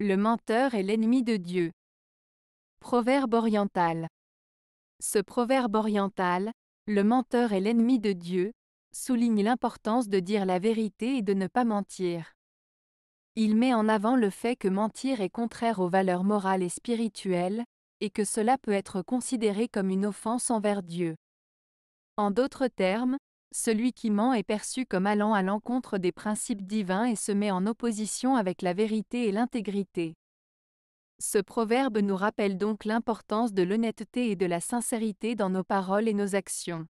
Le menteur est l'ennemi de Dieu. Proverbe oriental. Ce proverbe oriental, le menteur est l'ennemi de Dieu, souligne l'importance de dire la vérité et de ne pas mentir. Il met en avant le fait que mentir est contraire aux valeurs morales et spirituelles, et que cela peut être considéré comme une offense envers Dieu. En d'autres termes, celui qui ment est perçu comme allant à l'encontre des principes divins et se met en opposition avec la vérité et l'intégrité. Ce proverbe nous rappelle donc l'importance de l'honnêteté et de la sincérité dans nos paroles et nos actions.